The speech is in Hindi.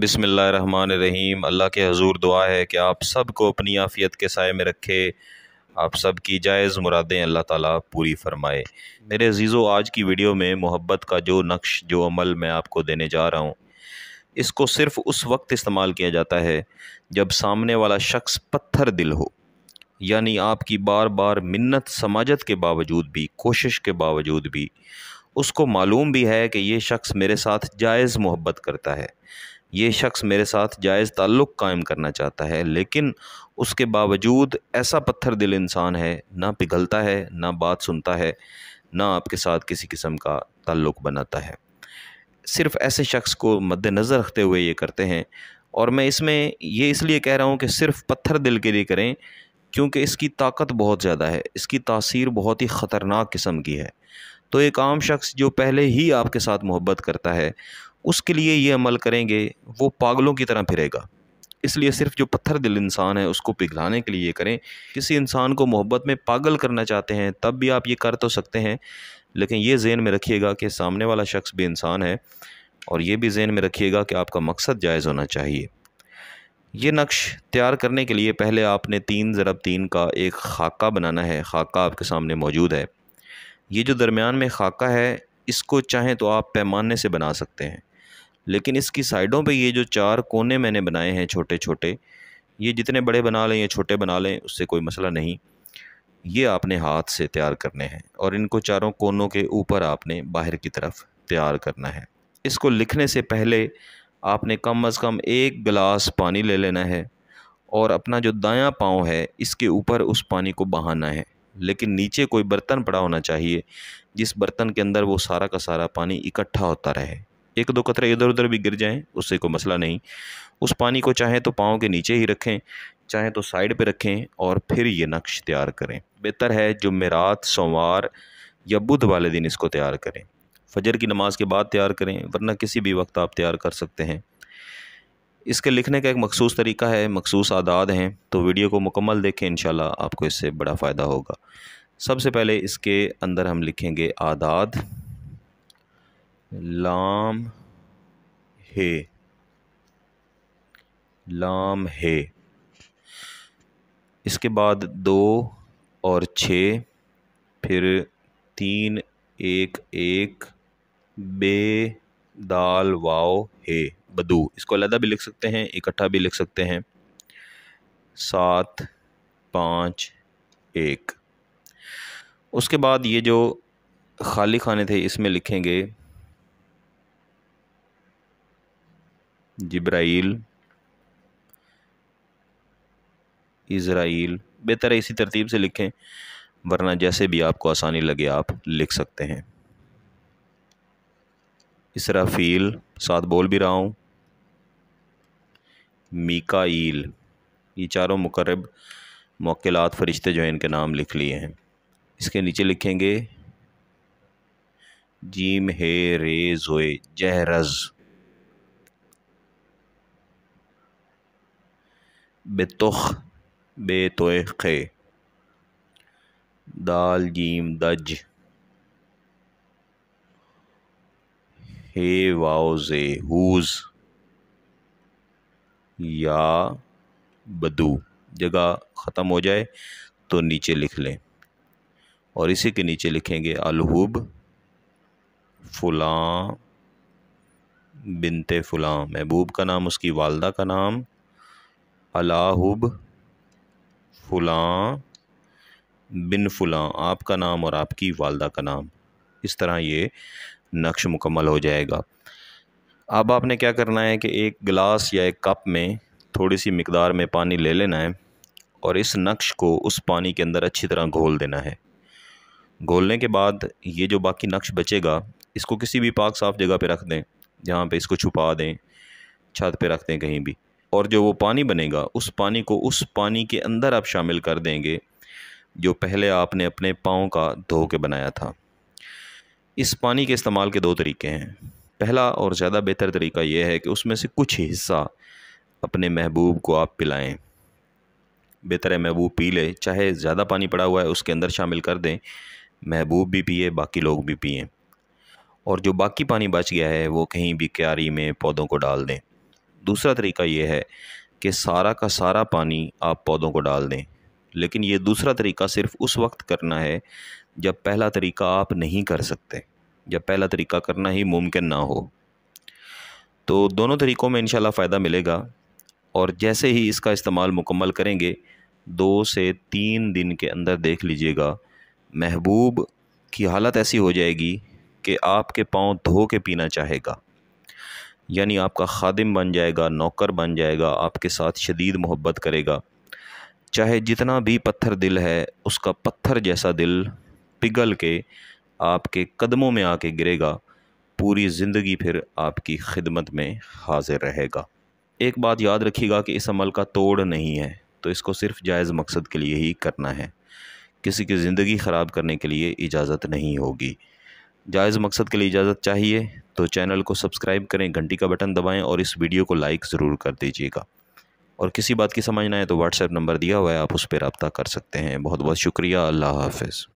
बिसमीम अल्लाह के हजूर दुआ है कि आप सबको अपनी आफियत के साय में रखे आप सब की जायज़ मुरादें अल्लाह ताला पूरी फरमाए मेरे अजीज़ो आज की वीडियो में मोहब्बत का जो नक्श जो अमल मैं आपको देने जा रहा हूँ इसको सिर्फ़ उस वक्त इस्तेमाल किया जाता है जब सामने वाला शख्स पत्थर दिल हो यानी आपकी बार बार मिन्नत समाजत के बावजूद भी कोशिश के बावजूद भी उसको मालूम भी है कि ये शख्स मेरे साथ जायज़ मोहब्बत करता है ये शख्स मेरे साथ जायज़ ताल्लुक़ कायम करना चाहता है लेकिन उसके बावजूद ऐसा पत्थर दिल इंसान है ना पिघलता है ना बात सुनता है ना आपके साथ किसी किस्म का ताल्लुक़ बनाता है सिर्फ़ ऐसे शख्स को मद्दनज़र रखते हुए ये करते हैं और मैं इसमें ये इसलिए कह रहा हूँ कि सिर्फ़ पत्थर दिल के लिए करें क्योंकि इसकी ताकत बहुत ज़्यादा है इसकी तासीर बहुत ही ख़तरनाक किस्म की है तो एक आम शख्स जो पहले ही आपके साथ मोहब्बत करता है उसके लिए ये अमल करेंगे वो पागलों की तरह फिरेगा इसलिए सिर्फ जो पत्थर दिल इंसान है उसको पिघलाने के लिए करें किसी इंसान को मोहब्बत में पागल करना चाहते हैं तब भी आप ये कर तो सकते हैं लेकिन ये जेन में रखिएगा कि सामने वाला शख्स भी इंसान है और ये भी जेन में रखिएगा कि आपका मकसद जायज़ होना चाहिए ये नक्श तैयार करने के लिए पहले आपने तीन ज़रब तीन का एक खाका बनाना है खाका आपके सामने मौजूद है ये जो दरमियान में खाका है इसको चाहें तो आप पैमाने से बना सकते हैं लेकिन इसकी साइडों पे ये जो चार कोने मैंने बनाए हैं छोटे छोटे ये जितने बड़े बना लें या छोटे बना लें उससे कोई मसला नहीं ये आपने हाथ से तैयार करने हैं और इनको चारों कोनों के ऊपर आपने बाहर की तरफ तैयार करना है इसको लिखने से पहले आपने कम अज़ कम एक गिलास पानी ले लेना है और अपना जो दायां पाँव है इसके ऊपर उस पानी को बहाना है लेकिन नीचे कोई बर्तन पड़ा होना चाहिए जिस बर्तन के अंदर वो सारा का सारा पानी इकट्ठा होता रहे एक दो कतरे इधर उधर भी गिर जाएं उससे कोई मसला नहीं उस पानी को चाहे तो पाँव के नीचे ही रखें चाहे तो साइड पे रखें और फिर ये नक्श तैयार करें बेहतर है जुमेरात सोमवार या बुध वाले दिन इसको तैयार करें फजर की नमाज़ के बाद तैयार करें वरना किसी भी वक्त आप तैयार कर सकते हैं इसके लिखने का एक मखसूस तरीका है मखसूस आदाद हैं तो वीडियो को मुकम्मल देखें इन आपको इससे बड़ा फ़ायदा होगा सबसे पहले इसके अंदर हम लिखेंगे आदाद लाम हे लाम हे इसके बाद दो और छ फिर तीन एक एक बे दाल वाओ हे बदू इसको अलहदा भी लिख सकते हैं इकट्ठा भी लिख सकते हैं सात पाँच एक उसके बाद ये जो खाली खाने थे इसमें लिखेंगे जब्राइल इसराइल बेहतर इसी तरतीब से लिखें वरना जैसे भी आपको आसानी लगे आप लिख सकते हैं इसराफील साथ बोल भी रहा हूँ मिकाइल ये चारों मुकरब मौकेलात फ़रिश्ते जो हैं इनके नाम लिख लिए हैं इसके नीचे लिखेंगे जीम हे रे जोए जहरज बेतुख बेतोए खे दाल जीम दज हे वाओ जे हूज़ या बदू जगह ख़त्म हो जाए तो नीचे लिख लें और इसी के नीचे लिखेंगे अलहूब फुलां बिनते फुलां महबूब का नाम उसकी वालदा का नाम अलाहुब फुलां बिन फुलां आपका नाम और आपकी वालदा का नाम इस तरह ये नक्श मुकम्मल हो जाएगा अब आपने क्या करना है कि एक गिलास या एक कप में थोड़ी सी मकदार में पानी ले लेना है और इस नक्श को उस पानी के अंदर अच्छी तरह घोल देना है घोलने के बाद ये जो बाकी नक्श बचेगा इसको किसी भी पाक साफ़ जगह पे रख दें जहाँ पे इसको छुपा दें छत पे रख दें कहीं भी और जो वो पानी बनेगा उस पानी को उस पानी के अंदर आप शामिल कर देंगे जो पहले आपने अपने पाँव का धो के बनाया था इस पानी के इस्तेमाल के दो तरीके हैं पहला और ज़्यादा बेहतर तरीका यह है कि उसमें से कुछ हिस्सा अपने महबूब को आप पिलाएं बेहतर है महबूब पी ले चाहे ज़्यादा पानी पड़ा हुआ है उसके अंदर शामिल कर दें महबूब भी पिए बाकी लोग भी पिए और जो बाकी पानी बच गया है वो कहीं भी क्यारी में पौधों को डाल दें दूसरा तरीका ये है कि सारा का सारा पानी आप पौधों को डाल दें लेकिन ये दूसरा तरीका सिर्फ़ उस वक्त करना है जब पहला तरीका आप नहीं कर सकते या पहला तरीका करना ही मुमकिन ना हो तो दोनों तरीक़ों में इनशाला फ़ायदा मिलेगा और जैसे ही इसका इस्तेमाल मुकम्मल करेंगे दो से तीन दिन के अंदर देख लीजिएगा महबूब की हालत ऐसी हो जाएगी कि आपके पाँव धो के पीना चाहेगा यानी आपका खादिम बन जाएगा नौकर बन जाएगा आपके साथ शदीद मोहब्बत करेगा चाहे जितना भी पत्थर दिल है उसका पत्थर जैसा दिल पिघल के आपके कदमों में आके गिरेगा पूरी ज़िंदगी फिर आपकी खिदमत में हाजिर रहेगा एक बात याद रखिएगा कि इस अमल का तोड़ नहीं है तो इसको सिर्फ जायज़ मकसद के लिए ही करना है किसी की ज़िंदगी ख़राब करने के लिए इजाज़त नहीं होगी जायज़ मकसद के लिए इजाज़त चाहिए तो चैनल को सब्सक्राइब करें घंटी का बटन दबाएं और इस वीडियो को लाइक ज़रूर कर दीजिएगा और किसी बात की समझ ना तो व्हाट्सएप नंबर दिया हुआ है आप उस पर रबता कर सकते हैं बहुत बहुत शुक्रिया अल्लाह हाफिज़